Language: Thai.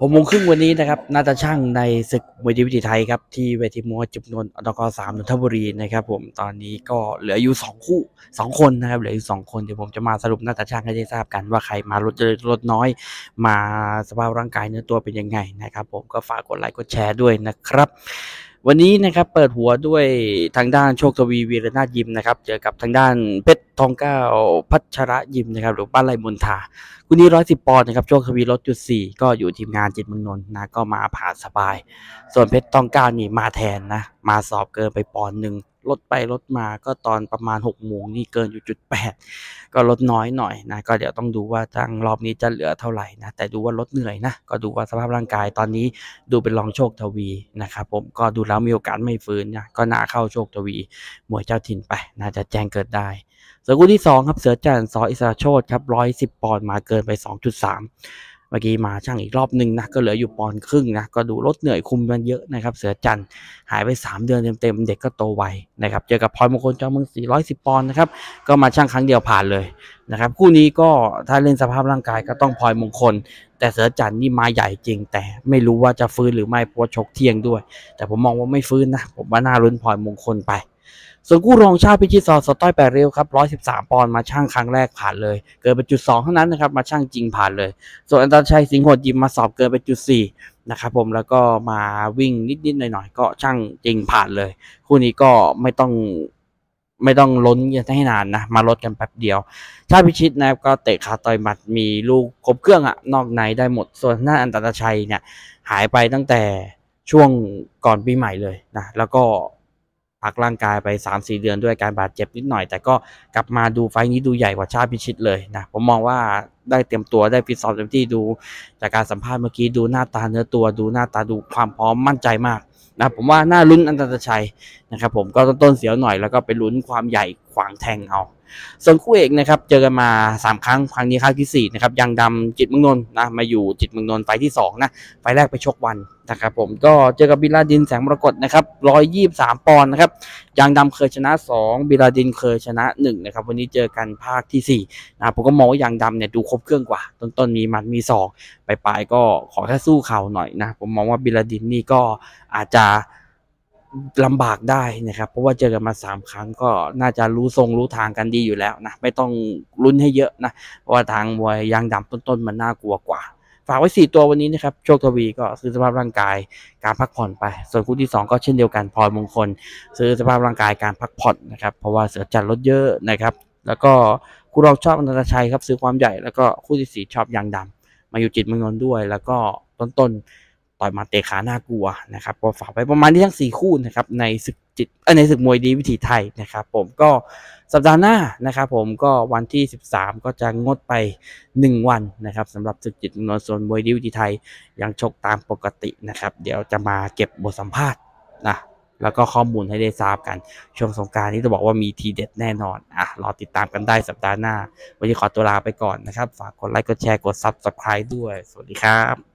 หกโมงครึ่ง วันนี้ นะครับนาตาช่างในศึกมวยดีวิธีไทยครับที่เวทีมวยจุบนนทอตกสามนนทบุรีนะครับผมตอนนี้ก็เหลือ อยู่สองคู่สองคนนะครับเหลืออยู่สองคนเดี๋ยวผมจะมาสรุปนาตาช่างให้ได้ทราบกันว่าใครมาลดลดน้อยมาสภาพร่างกายเนื้อตัวเป็น ยังไงนะครับผมก็ฝากกดไลค์กดแชร์ด้วยนะครับวันนี้นะครับเปิดหัวด้วยทางด้านโชคทวีวีรนายิมนะครับเจอกับทางด้านเพชรทองเก้าพัชระยิมนะครับหรือป้าไลมนทาคุณนี้ร้อยสิบปอนด์นะครับโชคทวีลดจุดสี่ก็อยู่ทีมงานจิตมึงนนท์นะก็มาผ่าสบาย ส่วนเพชรทองเก้านี่มาแทนนะมาสอบเกินไปปอนด์หนึ่งลดไป ลดมาก็ตอนประมาณ6โมงนี่เกินอยู่ จุดแปดก็ลดน้อยหน่อยนะก็เดี๋ยวต้องดูว่าทางรอบนี้จะเหลือเท่าไหร่นะ แต่ดูว่าลดเหนื่อยนะ ก็ดูว่าสภาพร่างกายตอนนี้ดูเป็นรองโชคทวีนะครับผมก็ดูแล้วมีโอกาสไม่ฟื้นนะก็น่าเข้าโชคทวีหมวยเจ้าถิ่นไป น่าจะแจ้งเกิดได้สือกู่ที่ 2 ครับเสือจันทร์สออิสระโชดครับร้อยสิบปอนด์มาเกินไป 2.3เมื่อกี้มาช่างอีกรอบหนึ่งนะก็เหลืออยู่ปอนครึ่งนะก็ดูลดเหนื่อยคุมมันเยอะนะครับ เสือจันหายไป3เดือนเต็มๆเด็กก็โตไวนะครับเจอกับพลอยมงคลจอมเมือง410ปอนนะครับก็มาช่างครั้งเดียวผ่านเลยนะครับคู่นี้ก็ถ้าเล่นสภาพร่างกายก็ต้องพลอยมงคล แต่เสือจันนี่มาใหญ่จริง แต่ไม่รู้ว่าจะฟื้นหรือไม่เพราะชกเที่ยงด้วย แต่ผมมองว่าไม่ฟื้นนะผมว่าน่ารุนพลอยมงคลไปส่วนกู้รองชาติพิชิตสอสต้อยแปดเร็วครับร้อยสิบสามปอนด์มาช่างครั้งแรกผ่านเลย เกินไปจุดสองเท่านั้นนะครับมาช่างจริงผ่านเลยส่วนอันตรชัยสิงห์โหดยิมมาสอบเกินไปจุดสี่นะครับ ผมแล้วก็มาวิ่งนิดๆหน่อยๆก็ช่างจริงผ่านเลย คู่นี้ก็ไม่ต้อง ไม่ต้องล้นยันให้นานนะมาลดกันแป๊บเดียวชาพิชิตนะครับก็เตะขาต่อยหมัด มีลูกครบเครื่องอะนอกในได้หมด ส่วนหน้าอันตรชัยเนี่ย หายไปตั้งแต่ช่วงก่อนปีใหม่เลยนะแล้วก็พักร่างกายไป 3-4 เดือนด้วยการบาดเจ็บนิดหน่อย แต่ก็กลับมาดูไฟนี้ดูใหญ่กว่าชาติพิชิตเลยนะผมมองว่าได้เตรียมตัวได้ฟิตซ้อมเต็มที่ดู จากการสัมภาษณ์เมื่อกี้ดูหน้าตาเนื้อตัวดูหน้าตาดูความพร้อมมั่นใจมากนะผมว่าหน้าลุ้นอันตรชัยนะครับผมก็ต้นเสียวหน่อยแล้วก็ไปลุ้นความใหญ่ขวางแทงเอาส่วนคู่เอกนะครับเจอกันมา 3 ครั้งครั้งนี้ครั้งที่4นะครับยังดำจิตมังนนนะมาอยู่จิตมังนนไฟที่2นะไฟแรกไปชกวันนะครับ ผมก็เจอกับบิลาดินแสงมรกตนะครับ123ปอนด์นะครับยังดำเคยชนะ 2 บิลาดินเคยชนะ1นะครับ วันนี้เจอกันภาคที่4นะผมก็มองว่ายังดำเนี่ยดูครบเครื่องกว่า ต้นต้นมีมันมีสอกปลายก็ขอแค่สู้เข่าหน่อยนะ ผมมองว่าบิลาดินนี่ก็อาจจะลำบากได้นะครับเพราะว่าเจอกันมาสามครั้งก็น่าจะรู้ทรงรู้ทางกันดีอยู่แล้วนะไม่ต้องลุ้นให้เยอะนะว่าทางมวยยางดำต้นๆมันน่ากลัวกว่า ฝากไว้4ตัววันนี้นะครับ โชคทวีก็ซื้อสภาพร่างกายการพักผ่อนไป ส่วนคู่ที่ 2 ก็เช่นเดียวกันพลอยมงคลซื้อสภาพร่างกายการพักผ่อนนะครับเพราะว่าเสือจัดรถเยอะนะครับ แล้วก็คู่เราชอบอนันตชัยครับ ซื้อความใหญ่ แล้วก็คู่ที่4ชอบยางดำ มาอยู่จิตมืองนนด้วยแล้วก็ต้นๆ่อยมาเตะขาหน้ากลัวนะครับก็ฝากไปประมาณนี้ทั้ง4คู่นะครับ ในศึกจิตในศึกมวยดีวิถีไทยนะครับ ผมก็สัปดาห์หน้านะครับผมก็วันที่ 13 ก็จะงดไป 1 วันนะครับสำหรับศึกจิตนนท์โซนมวยดีวิถีไทยยังชกตามปกตินะครับ เดี๋ยวจะมาเก็บบทสัมภาษณ์นะแล้วก็ข้อมูลให้ได้ทราบกัน ช่วงสงการนี้จะบอกว่ามีทีเด็ดแน่นอนอ่ะรอติดตามกันได้สัปดาห์หน้าวันนี้ขอตัวลาไปก่อนนะครับ ฝากกดไลค์กดแชร์กดซับสไคร b e ด้วย สวัสดีครับ